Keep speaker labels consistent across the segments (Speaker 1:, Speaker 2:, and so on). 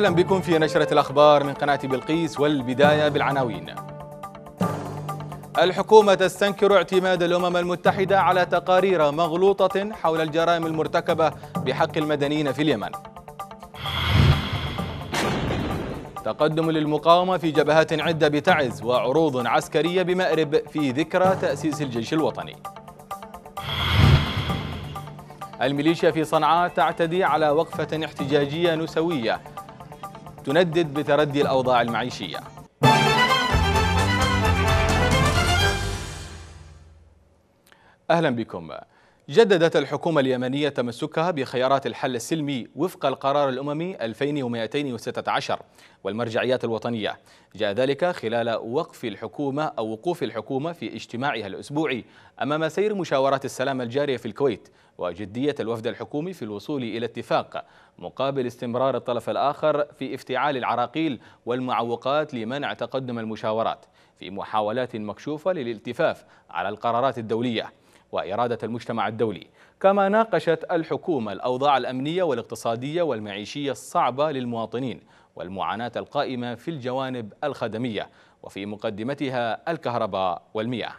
Speaker 1: أهلا بكم في نشرة الأخبار من قناة بلقيس والبداية بالعناوين الحكومة تستنكر اعتماد الأمم المتحدة على تقارير مغلوطة حول الجرائم المرتكبة بحق المدنيين في اليمن تقدم للمقاومة في جبهات عدة بتعز وعروض عسكرية بمأرب في ذكرى تأسيس الجيش الوطني الميليشيا في صنعاء تعتدي على وقفة احتجاجية نسوية تندد بتردي الأوضاع المعيشية أهلا بكم جددت الحكومة اليمنية تمسكها بخيارات الحل السلمي وفق القرار الأممي 2216 والمرجعيات الوطنية جاء ذلك خلال وقف الحكومة أو وقوف الحكومة في اجتماعها الأسبوعي أمام سير مشاورات السلام الجارية في الكويت وجدية الوفد الحكومي في الوصول إلى اتفاق مقابل استمرار الطرف الآخر في افتعال العراقيل والمعوقات لمنع تقدم المشاورات في محاولات مكشوفة للالتفاف على القرارات الدولية وإرادة المجتمع الدولي كما ناقشت الحكومة الأوضاع الأمنية والاقتصادية والمعيشية الصعبة للمواطنين والمعاناة القائمة في الجوانب الخدمية وفي مقدمتها الكهرباء والمياه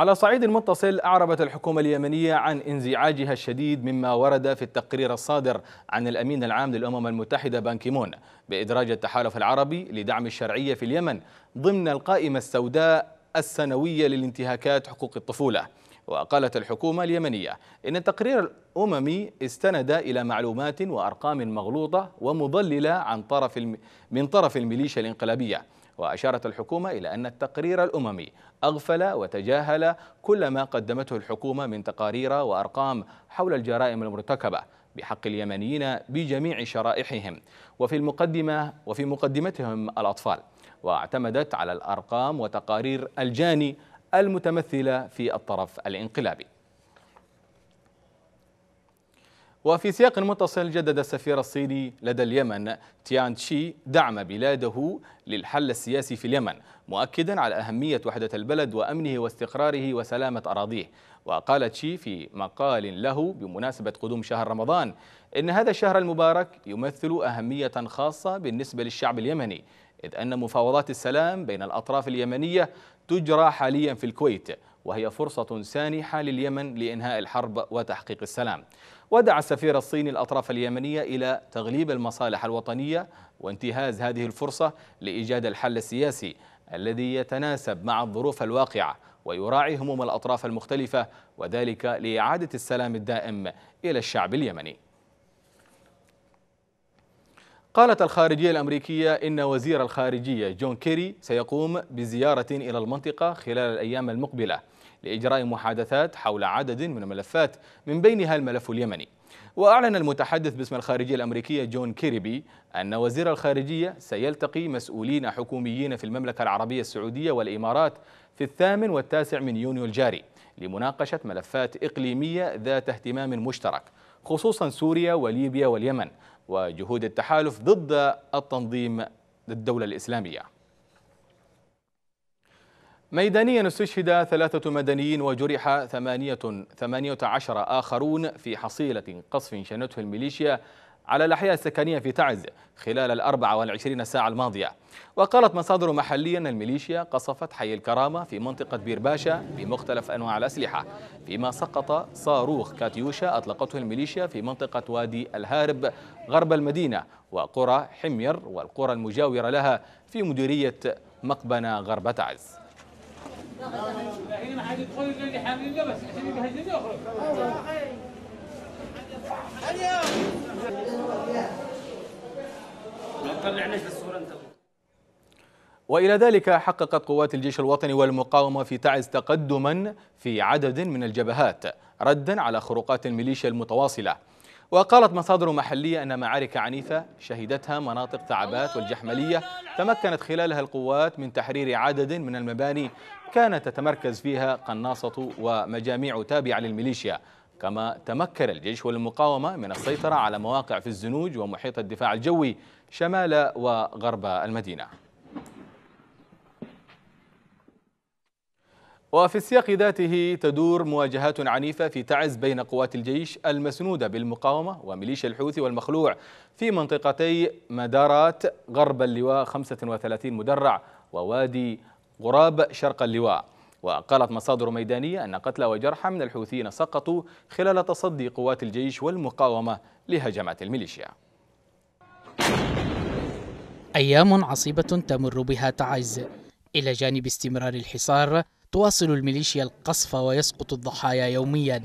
Speaker 1: على صعيد متصل أعربت الحكومة اليمنية عن انزعاجها الشديد مما ورد في التقرير الصادر عن الأمين العام للأمم المتحدة بانكيمون بإدراج التحالف العربي لدعم الشرعية في اليمن ضمن القائمة السوداء السنوية للانتهاكات حقوق الطفولة وقالت الحكومة اليمنية إن التقرير الأممي استند إلى معلومات وأرقام مغلوطة ومضللة عن طرف من طرف الميليشيا الانقلابية وأشارت الحكومة إلى أن التقرير الأممي أغفل وتجاهل كل ما قدمته الحكومة من تقارير وأرقام حول الجرائم المرتكبة بحق اليمنيين بجميع شرائحهم وفي المقدمة وفي مقدمتهم الأطفال واعتمدت على الأرقام وتقارير الجاني المتمثلة في الطرف الانقلابي وفي سياق متصل جدد السفير الصيني لدى اليمن تيان تشي دعم بلاده للحل السياسي في اليمن مؤكدا على أهمية وحدة البلد وأمنه واستقراره وسلامة أراضيه وقال تشي في مقال له بمناسبة قدوم شهر رمضان إن هذا الشهر المبارك يمثل أهمية خاصة بالنسبة للشعب اليمني إذ أن مفاوضات السلام بين الأطراف اليمنية تجرى حاليا في الكويت وهي فرصة سانحة لليمن لإنهاء الحرب وتحقيق السلام ودعا السفير الصيني الأطراف اليمنية إلى تغليب المصالح الوطنية وانتهاز هذه الفرصة لإيجاد الحل السياسي الذي يتناسب مع الظروف الواقعة ويراعي هموم الأطراف المختلفة وذلك لإعادة السلام الدائم إلى الشعب اليمني قالت الخارجية الأمريكية إن وزير الخارجية جون كيري سيقوم بزيارة إلى المنطقة خلال الأيام المقبلة لإجراء محادثات حول عدد من الملفات من بينها الملف اليمني وأعلن المتحدث باسم الخارجية الأمريكية جون كيريبي أن وزير الخارجية سيلتقي مسؤولين حكوميين في المملكة العربية السعودية والإمارات في الثامن والتاسع من يونيو الجاري لمناقشة ملفات إقليمية ذات اهتمام مشترك خصوصا سوريا وليبيا واليمن وجهود التحالف ضد التنظيم الدولة الإسلامية ميدانيا استشهد ثلاثة مدنيين وجرح ثمانية, ثمانية عشر آخرون في حصيلة قصف شنته الميليشيا على الأحياء السكنية في تعز خلال الأربع والعشرين ساعة الماضية وقالت مصادر محلية أن الميليشيا قصفت حي الكرامة في منطقة بيرباشا بمختلف أنواع الأسلحة فيما سقط صاروخ كاتيوشا أطلقته الميليشيا في منطقة وادي الهارب غرب المدينة وقرى حمير والقرى المجاورة لها في مديرية مقبنة غرب تعز وإلى ذلك حققت قوات الجيش الوطني والمقاومة في تعز تقدما في عدد من الجبهات ردا على خروقات الميليشيا المتواصلة وقالت مصادر محلية أن معارك عنيفة شهدتها مناطق تعبات والجحملية تمكنت خلالها القوات من تحرير عدد من المباني كانت تتمركز فيها قناصة ومجاميع تابعة للميليشيا كما تمكن الجيش والمقاومة من السيطرة على مواقع في الزنوج ومحيط الدفاع الجوي شمال وغرب المدينة وفي السياق ذاته تدور مواجهات عنيفة في تعز بين قوات الجيش المسنودة بالمقاومة وميليشيا الحوثي والمخلوع في منطقتي مدارات غرب اللواء 35 مدرع ووادي غراب شرق اللواء وقالت مصادر ميدانية أن قتلى وجرحى من الحوثيين سقطوا خلال تصدي قوات الجيش والمقاومة لهجمات الميليشيا
Speaker 2: أيام عصيبة تمر بها تعز
Speaker 1: إلى جانب استمرار الحصار
Speaker 2: تواصل الميليشيا القصف ويسقط الضحايا يوميا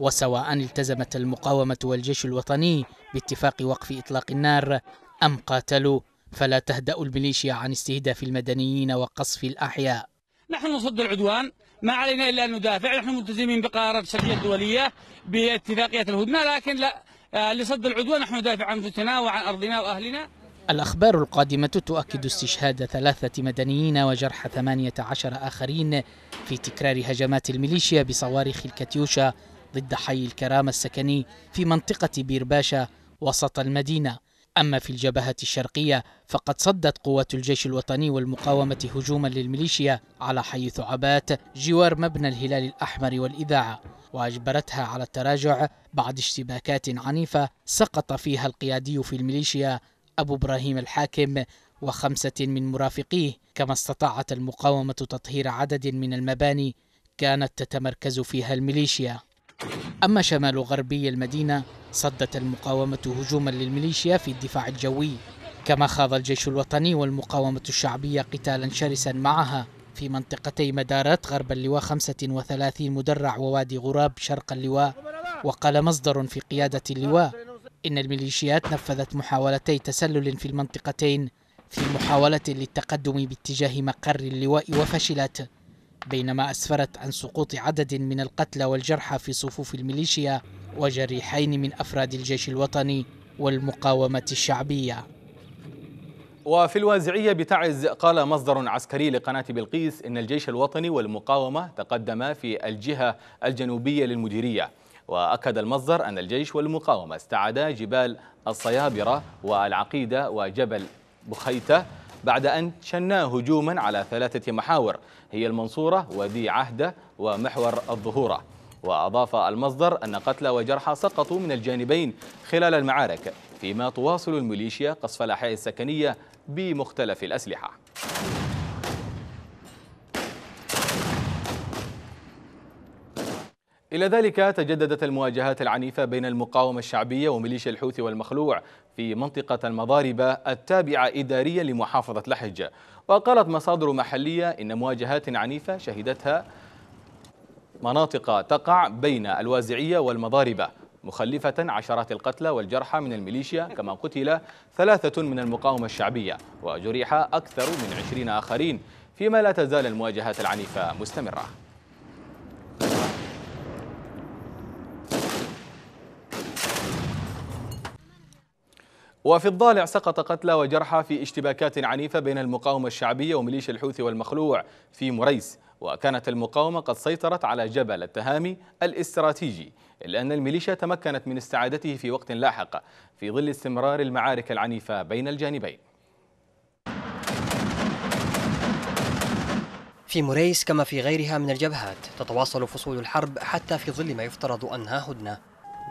Speaker 2: وسواء التزمت المقاومة والجيش الوطني باتفاق وقف إطلاق النار أم قاتلوا فلا تهدأ الميليشيا عن استهداف المدنيين وقصف الأحياء
Speaker 1: نحن نصد العدوان
Speaker 3: ما علينا إلا أن ندافع نحن ملتزمين بقرارات الشرعية الدولية باتفاقية الهدنة
Speaker 1: لكن لا آه، لصد العدوان نحن ندافع عن أنفسنا وعن أرضنا وأهلنا
Speaker 2: الأخبار القادمة تؤكد استشهاد ثلاثة مدنيين وجرح 18 آخرين في تكرار هجمات الميليشيا بصواريخ الكاتيوشا ضد حي الكرامة السكني في منطقة بيرباشا وسط المدينة أما في الجبهة الشرقية فقد صدت قوات الجيش الوطني والمقاومة هجوما للميليشيا على حي ثعبات جوار مبنى الهلال الأحمر والإذاعة وأجبرتها على التراجع بعد اشتباكات عنيفة سقط فيها القيادي في الميليشيا أبو إبراهيم الحاكم وخمسة من مرافقيه كما استطاعت المقاومة تطهير عدد من المباني كانت تتمركز فيها الميليشيا أما شمال غربي المدينة صدت المقاومة هجوما للميليشيا في الدفاع الجوي كما خاض الجيش الوطني والمقاومة الشعبية قتالا شرسا معها في منطقتي مدارات غرب اللواء 35 مدرع ووادي غراب شرق اللواء وقال مصدر في قيادة اللواء إن الميليشيات نفذت محاولتي تسلل في المنطقتين في محاولة للتقدم باتجاه مقر اللواء وفشلت بينما أسفرت عن سقوط عدد من القتلى والجرحى في صفوف الميليشيا وجريحين من أفراد الجيش الوطني والمقاومة الشعبية
Speaker 1: وفي الوازعية بتعز قال مصدر عسكري لقناة بلقيس إن الجيش الوطني والمقاومة تقدما في الجهة الجنوبية للمديرية وأكد المصدر أن الجيش والمقاومة استعدا جبال الصيابرة والعقيدة وجبل بخيتة بعد أن شنا هجوما على ثلاثة محاور هي المنصورة وذي عهدة ومحور الظهورة وأضاف المصدر أن قتلى وجرحى سقطوا من الجانبين خلال المعارك فيما تواصل الميليشيا قصف الأحياء السكنية بمختلف الأسلحة إلى ذلك تجددت المواجهات العنيفة بين المقاومة الشعبية وميليشيا الحوثي والمخلوع في منطقة المضاربة التابعة إداريا لمحافظة لحج وقالت مصادر محلية إن مواجهات عنيفة شهدتها مناطق تقع بين الوازعية والمضاربة مخلفة عشرات القتلى والجرحى من الميليشيا كما قتل ثلاثة من المقاومة الشعبية وجرح أكثر من عشرين آخرين فيما لا تزال المواجهات العنيفة مستمرة وفي الضالع سقط قتلى وجرحى في اشتباكات عنيفة بين المقاومة الشعبية وميليشيا الحوثي والمخلوع في مريس وكانت المقاومة قد سيطرت على جبل التهامي الاستراتيجي إلا أن الميليشيا تمكنت من استعادته في وقت لاحق في ظل استمرار المعارك العنيفة بين الجانبين
Speaker 4: في مريس كما في غيرها من الجبهات تتواصل فصول الحرب حتى في ظل ما يفترض أنها هدنة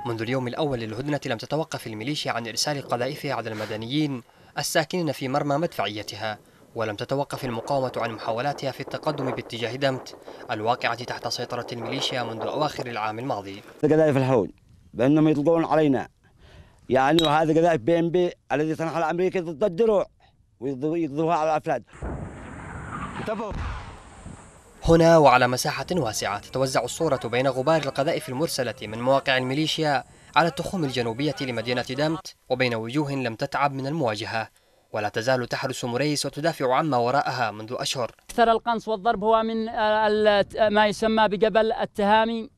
Speaker 4: منذ اليوم الأول للهدنة لم تتوقف الميليشيا عن إرسال قذائفها على المدنيين الساكنين في مرمى مدفعيتها ولم تتوقف المقاومة عن محاولاتها في التقدم باتجاه دمت الواقعة تحت سيطرة الميليشيا منذ أواخر العام الماضي
Speaker 5: قذائف الحوج بأنهم يطلقون علينا يعني وهذا قذائف بي ام بي الذي صنعها الأمريكي ضد الدروع ويقضوها على الأفلاد انتبهوا هنا وعلى
Speaker 4: مساحة واسعة تتوزع الصورة بين غبار القذائف المرسلة من مواقع الميليشيا على التخوم الجنوبية لمدينة دمت وبين وجوه لم تتعب من المواجهة ولا تزال تحرس مريس وتدافع عما وراءها منذ أشهر
Speaker 5: أكثر القنص والضرب هو من ما يسمى بجبل التهامي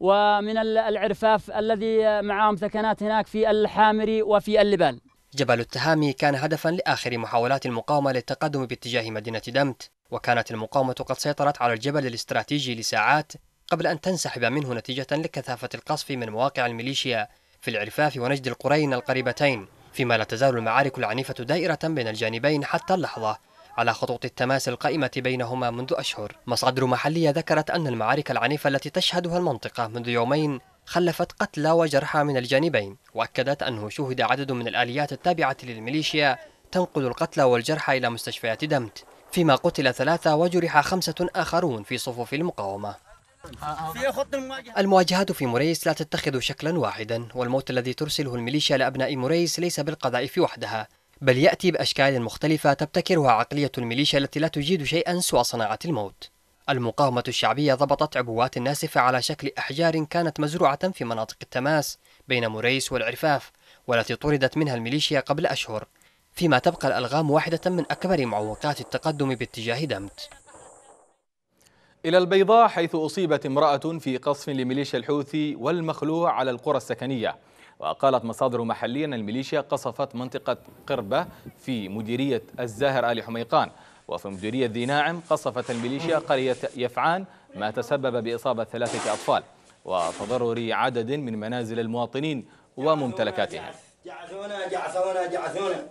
Speaker 5: ومن العرفاف الذي معهم ثكنات هناك في الحامري وفي اللبان
Speaker 4: جبل التهامي كان هدفا لآخر محاولات المقاومة للتقدم باتجاه مدينة دمت وكانت المقاومة قد سيطرت على الجبل الاستراتيجي لساعات قبل أن تنسحب منه نتيجة لكثافة القصف من مواقع الميليشيا في العرفاف ونجد القرين القريبتين فيما لا تزال المعارك العنيفة دائرة بين الجانبين حتى اللحظة على خطوط التماس القائمة بينهما منذ أشهر مصادر محلية ذكرت أن المعارك العنيفة التي تشهدها المنطقة منذ يومين خلفت قتلى وجرحى من الجانبين وأكدت أنه شهد عدد من الآليات التابعة للميليشيا تنقل القتلى والجرحى إلى مستشفيات دمت فيما قتل ثلاثة وجرح خمسة آخرون في صفوف المقاومة المواجهات في مريس لا تتخذ شكلا واحدا والموت الذي ترسله الميليشيا لأبناء مريس ليس بالقذائف وحدها بل يأتي بأشكال مختلفة تبتكرها عقلية الميليشيا التي لا تجيد شيئا سوى صناعة الموت المقاومة الشعبية ضبطت عبوات ناسفة على شكل أحجار كانت مزروعة في مناطق التماس بين مريس والعرفاف والتي طردت منها الميليشيا قبل أشهر فيما تبقى الألغام واحدة
Speaker 1: من أكبر معوقات التقدم باتجاه دمت إلى البيضاء حيث أصيبت امرأة في قصف لميليشيا الحوثي والمخلوع على القرى السكنية وقالت مصادر محلية أن الميليشيا قصفت منطقة قربة في مديرية الزاهر آل حميقان وفي مديرية ذي ناعم قصفت الميليشيا قرية يفعان ما تسبب بإصابة ثلاثة أطفال وتضرر عدد من منازل المواطنين وممتلكاتهم
Speaker 6: جعثونا جعثونا جعثونا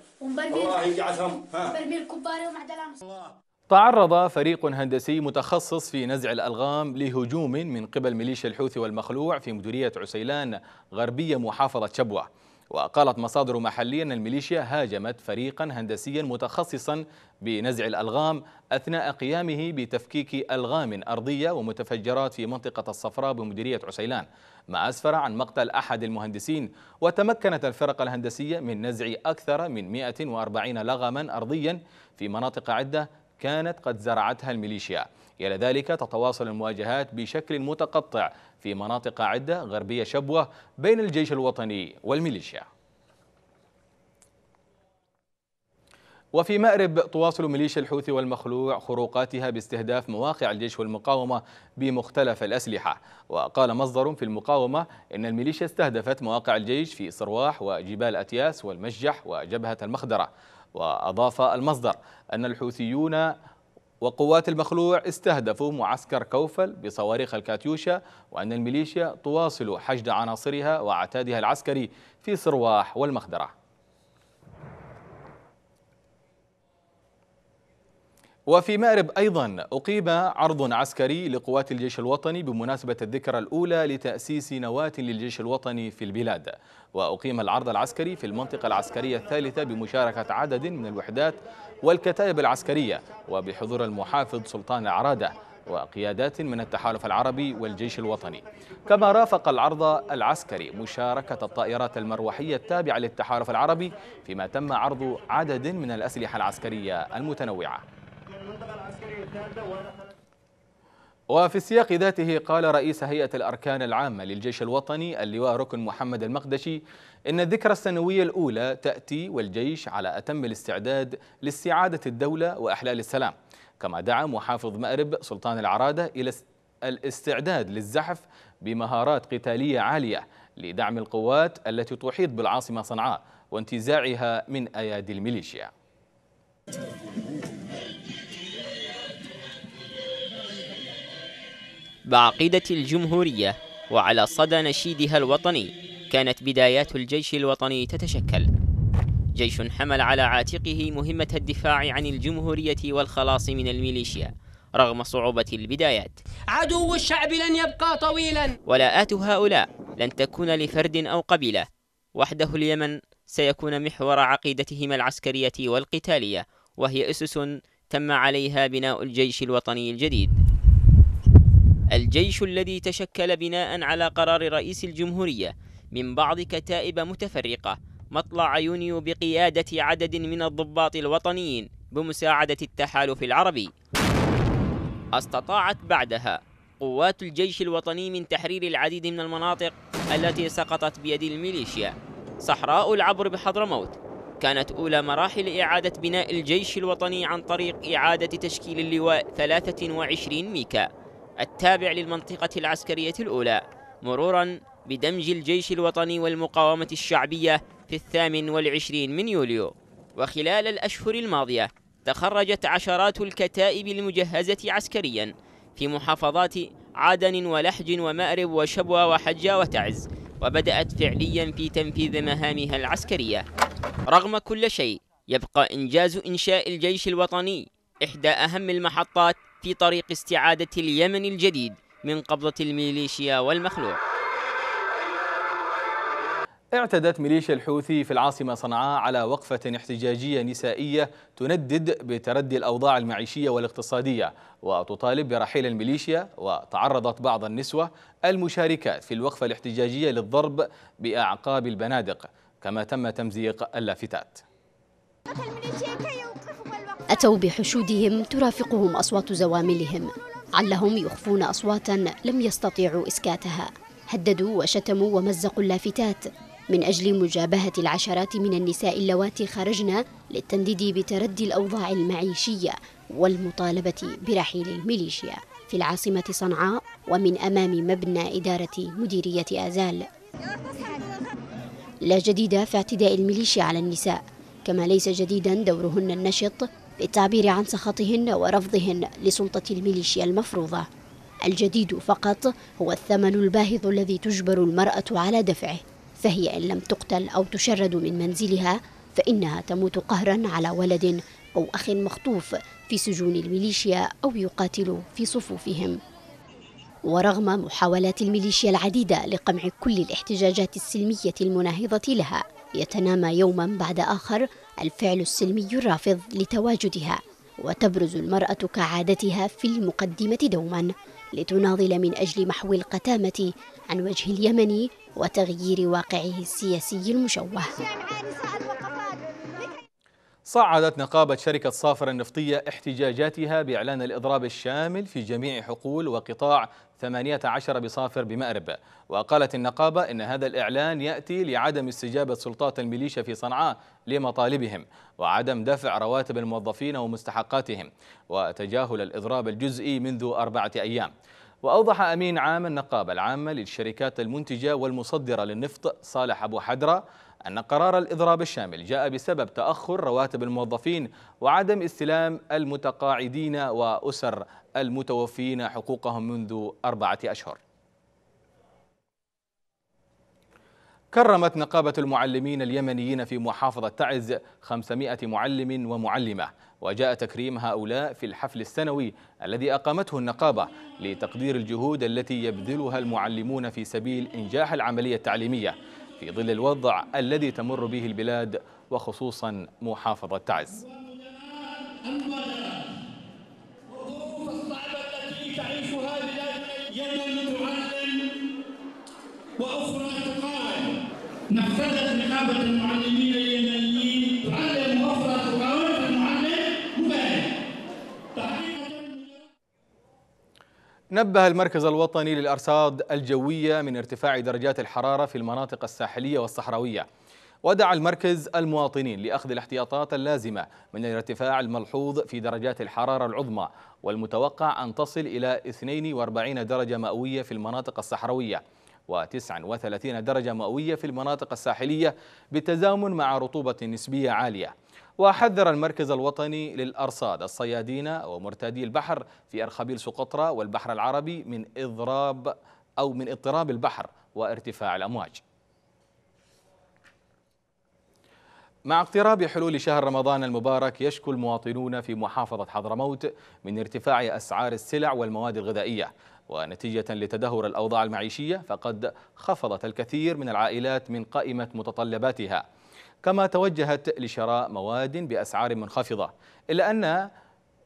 Speaker 1: تعرض فريق هندسي متخصص في نزع الألغام لهجوم من قبل ميليشيا الحوثي والمخلوع في مديرية عسيلان غربية محافظة شبوة وقالت مصادر محلية أن الميليشيا هاجمت فريقا هندسيا متخصصا بنزع الألغام أثناء قيامه بتفكيك ألغام أرضية ومتفجرات في منطقة الصفراء بمديرية عسيلان ما أسفر عن مقتل أحد المهندسين وتمكنت الفرق الهندسية من نزع أكثر من 140 لغما أرضيا في مناطق عدة كانت قد زرعتها الميليشيا إلى ذلك تتواصل المواجهات بشكل متقطع في مناطق عدة غربية شبوة بين الجيش الوطني والميليشيا وفي مأرب تواصل ميليشيا الحوثي والمخلوع خروقاتها باستهداف مواقع الجيش والمقاومة بمختلف الأسلحة وقال مصدر في المقاومة إن الميليشيا استهدفت مواقع الجيش في صرواح وجبال أتياس والمشجح وجبهة المخدرة وأضاف المصدر أن الحوثيون وقوات المخلوع استهدفوا معسكر كوفل بصواريخ الكاتيوشا وأن الميليشيا تواصل حشد عناصرها وعتادها العسكري في صرواح والمخدرة وفي مأرب أيضا أقيم عرض عسكري لقوات الجيش الوطني بمناسبة الذكرى الأولى لتأسيس نواة للجيش الوطني في البلاد وأقيم العرض العسكري في المنطقة العسكرية الثالثة بمشاركة عدد من الوحدات والكتائب العسكرية وبحضور المحافظ سلطان العرادة وقيادات من التحالف العربي والجيش الوطني كما رافق العرض العسكري مشاركة الطائرات المروحية التابعة للتحالف العربي فيما تم عرض عدد من الأسلحة العسكرية المتنوعة وفي السياق ذاته قال رئيس هيئة الأركان العامة للجيش الوطني اللواء ركن محمد المقدشي إن الذكرى السنوية الأولى تأتي والجيش على أتم الاستعداد لاستعادة الدولة وإحلال السلام كما دعا محافظ مأرب سلطان العرادة إلى الاستعداد للزحف بمهارات قتالية عالية لدعم القوات التي تحيط بالعاصمة صنعاء وانتزاعها من أيادي الميليشيا
Speaker 5: بعقيدة الجمهورية وعلى صدى نشيدها الوطني كانت بدايات الجيش الوطني تتشكل جيش حمل على عاتقه مهمة الدفاع عن الجمهورية والخلاص من الميليشيا رغم صعوبة البدايات عدو الشعب لن يبقى طويلا ولاءات هؤلاء لن تكون لفرد أو قبيلة وحده اليمن سيكون محور عقيدتهم العسكرية والقتالية وهي أسس تم عليها بناء الجيش الوطني الجديد الجيش الذي تشكل بناء على قرار رئيس الجمهورية من بعض كتائب متفرقة مطلع يونيو بقيادة عدد من الضباط الوطنيين بمساعدة التحالف العربي استطاعت بعدها قوات الجيش الوطني من تحرير العديد من المناطق التي سقطت بيد الميليشيا صحراء العبر بحضرموت كانت أولى مراحل إعادة بناء الجيش الوطني عن طريق إعادة تشكيل اللواء 23 ميكا التابع للمنطقة العسكرية الأولى مرورا بدمج الجيش الوطني والمقاومة الشعبية في الثامن والعشرين من يوليو وخلال الأشهر الماضية تخرجت عشرات الكتائب المجهزة عسكريا في محافظات عدن ولحج ومأرب وشبوة وحجة وتعز وبدأت فعليا في تنفيذ مهامها العسكرية رغم كل شيء يبقى إنجاز إنشاء الجيش الوطني إحدى أهم المحطات في طريق استعادة اليمن الجديد من قبضة الميليشيا والمخلوع
Speaker 1: اعتدت ميليشيا الحوثي في العاصمة صنعاء على وقفة احتجاجية نسائية تندد بتردي الأوضاع المعيشية والاقتصادية وتطالب برحيل الميليشيا وتعرضت بعض النسوة المشاركات في الوقفة الاحتجاجية للضرب بأعقاب البنادق كما تم تمزيق اللافتات
Speaker 6: أتوا بحشودهم ترافقهم أصوات زواملهم علهم يخفون أصواتا لم يستطيعوا إسكاتها هددوا وشتموا ومزقوا اللافتات من أجل مجابهة العشرات من النساء اللواتي خرجن للتنديد بتردي الأوضاع المعيشية والمطالبة برحيل الميليشيا في العاصمة صنعاء ومن أمام مبنى إدارة مديرية آزال لا جديد في اعتداء الميليشيا على النساء كما ليس جديدا دورهن النشط للتعبير عن سخطهن ورفضهن لسلطة الميليشيا المفروضة الجديد فقط هو الثمن الباهظ الذي تجبر المرأة على دفعه فهي إن لم تقتل أو تشرد من منزلها فإنها تموت قهرا على ولد أو أخ مخطوف في سجون الميليشيا أو يقاتل في صفوفهم ورغم محاولات الميليشيا العديدة لقمع كل الاحتجاجات السلمية المناهضة لها يتنامى يوما بعد آخر الفعل السلمي الرافض لتواجدها وتبرز المرأة كعادتها في المقدمة دوما لتناضل من أجل محو القتامة عن وجه اليمن وتغيير واقعه السياسي المشوه
Speaker 1: صعدت نقابة شركة صافر النفطية احتجاجاتها بإعلان الإضراب الشامل في جميع حقول وقطاع 18 بصافر بمأرب وقالت النقابة إن هذا الإعلان يأتي لعدم استجابة سلطات الميليشيا في صنعاء لمطالبهم وعدم دفع رواتب الموظفين ومستحقاتهم وتجاهل الإضراب الجزئي منذ أربعة أيام وأوضح أمين عام النقابة العامة للشركات المنتجة والمصدرة للنفط صالح أبو حدرة أن قرار الإضراب الشامل جاء بسبب تأخر رواتب الموظفين وعدم استلام المتقاعدين وأسر المتوفين حقوقهم منذ أربعة أشهر كرمت نقابة المعلمين اليمنيين في محافظة تعز 500 معلم ومعلمة وجاء تكريم هؤلاء في الحفل السنوي الذي أقامته النقابة لتقدير الجهود التي يبذلها المعلمون في سبيل إنجاح العملية التعليمية في ظل الوضع الذي تمر به البلاد وخصوصا محافظة تعز
Speaker 5: وأخرى تقال نفذت نقابة المعلمين اليمنيين
Speaker 1: نبه المركز الوطني للأرصاد الجوية من ارتفاع درجات الحرارة في المناطق الساحلية والصحراوية ودعا المركز المواطنين لأخذ الاحتياطات اللازمة من الارتفاع الملحوظ في درجات الحرارة العظمى والمتوقع أن تصل إلى 42 درجة مئوية في المناطق الصحراوية و39 درجة مئوية في المناطق الساحلية بالتزامن مع رطوبة نسبية عالية وحذر المركز الوطني للأرصاد الصيادين ومرتادي البحر في أرخبيل سقطرى والبحر العربي من إضراب أو من اضطراب البحر وارتفاع الأمواج مع اقتراب حلول شهر رمضان المبارك يشكو المواطنون في محافظة حضرموت من ارتفاع أسعار السلع والمواد الغذائية ونتيجة لتدهور الأوضاع المعيشية فقد خفضت الكثير من العائلات من قائمة متطلباتها كما توجهت لشراء مواد بأسعار منخفضة إلا ان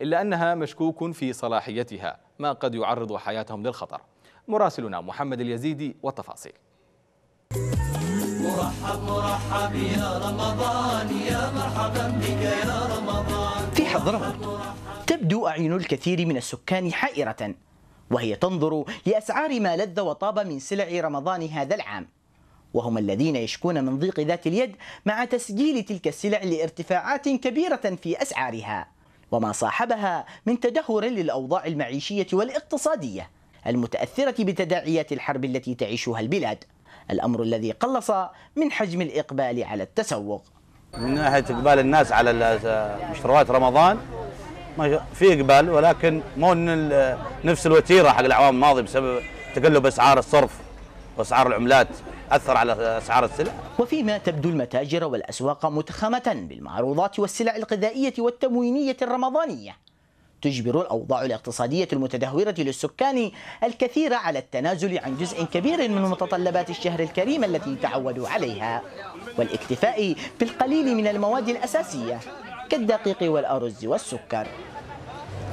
Speaker 1: إلا أنها مشكوك في صلاحيتها ما قد يعرض حياتهم للخطر مراسلنا محمد اليزيدي والتفاصيل
Speaker 3: مرحب مرحب يا رمضان يا مرحبا بك يا رمضان في حضرموت تبدو أعين الكثير من السكان حائرة وهي تنظر لأسعار ما لذ وطاب من سلع رمضان هذا العام وهم الذين يشكون من ضيق ذات اليد مع تسجيل تلك السلع لارتفاعات كبيرة في أسعارها وما صاحبها من تدهور للأوضاع المعيشية والاقتصادية المتأثرة بتداعيات الحرب التي تعيشها البلاد الأمر الذي قلص من حجم الإقبال على التسوق من ناحية إقبال الناس على مشروعات رمضان في إقبال ولكن مو نفس الوتيرة حق الأعوام الماضية بسبب تقلب أسعار الصرف وأسعار العملات أثر على أسعار السلع وفيما تبدو المتاجر والأسواق متخمة بالمعروضات والسلع الغذائية والتموينية الرمضانية تجبر الأوضاع الاقتصادية المتدهورة للسكان الكثير على التنازل عن جزء كبير من متطلبات الشهر الكريم التي تعودوا عليها والاكتفاء بالقليل من المواد الأساسية كالدقيق والأرز
Speaker 5: والسكر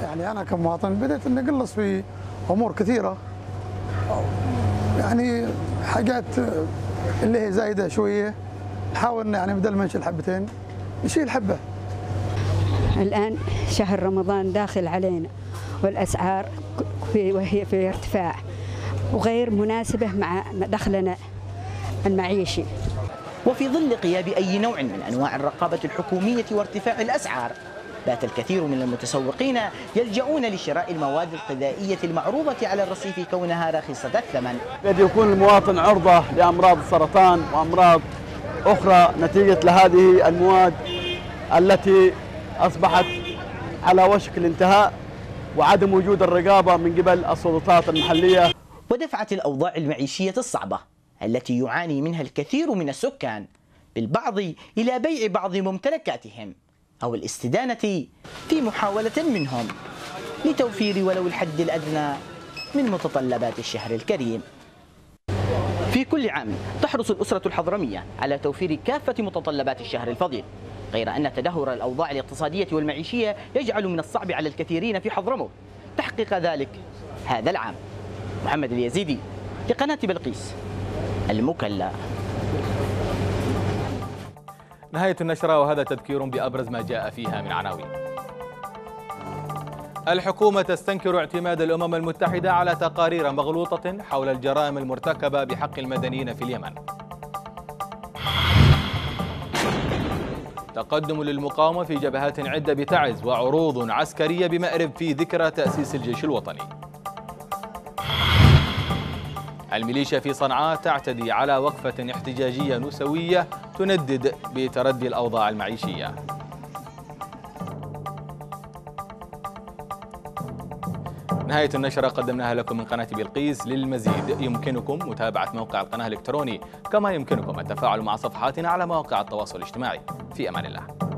Speaker 5: يعني أنا كمواطن بدأت أن أقلص في أمور كثيرة يعني حاجات اللي هي زايده شويه
Speaker 1: حاولنا يعني بدل ما نشيل حبتين نشيل حبه
Speaker 6: الان شهر رمضان داخل علينا والاسعار في وهي في ارتفاع وغير مناسبه مع دخلنا المعيشي
Speaker 3: وفي ظل غياب اي نوع من انواع الرقابه الحكوميه وارتفاع الاسعار بات الكثير من المتسوقين يلجؤون لشراء المواد الغذائية المعروضة على الرصيف كونها رخيصة الثمن
Speaker 1: قد يكون المواطن عرضة لأمراض السرطان وأمراض أخرى نتيجة لهذه المواد التي أصبحت
Speaker 3: على وشك الانتهاء وعدم وجود الرقابة من قبل السلطات المحلية ودفعة الأوضاع المعيشية الصعبة التي يعاني منها الكثير من السكان بالبعض إلى بيع بعض ممتلكاتهم أو الاستدانة في محاولة منهم لتوفير ولو الحد الأدنى من متطلبات الشهر الكريم في كل عام تحرص الأسرة الحضرمية على توفير كافة متطلبات الشهر الفضيل غير أن تدهور الأوضاع الاقتصادية والمعيشية يجعل من الصعب على الكثيرين في حضرموت تحقيق ذلك هذا العام محمد اليزيدي لقناة بلقيس المكلا
Speaker 1: نهاية النشرة وهذا تذكير بأبرز ما جاء فيها من عناوين الحكومة تستنكر اعتماد الأمم المتحدة على تقارير مغلوطة حول الجرائم المرتكبة بحق المدنيين في اليمن تقدم للمقاومة في جبهات عدة بتعز وعروض عسكرية بمأرب في ذكرى تأسيس الجيش الوطني الميليشيا في صنعاء تعتدي على وقفة احتجاجية نسوية تندد بتردي الأوضاع المعيشية نهاية النشرة قدمناها لكم من قناة بلقيس للمزيد يمكنكم متابعة موقع القناة الإلكتروني كما يمكنكم التفاعل مع صفحاتنا على مواقع التواصل الاجتماعي في أمان الله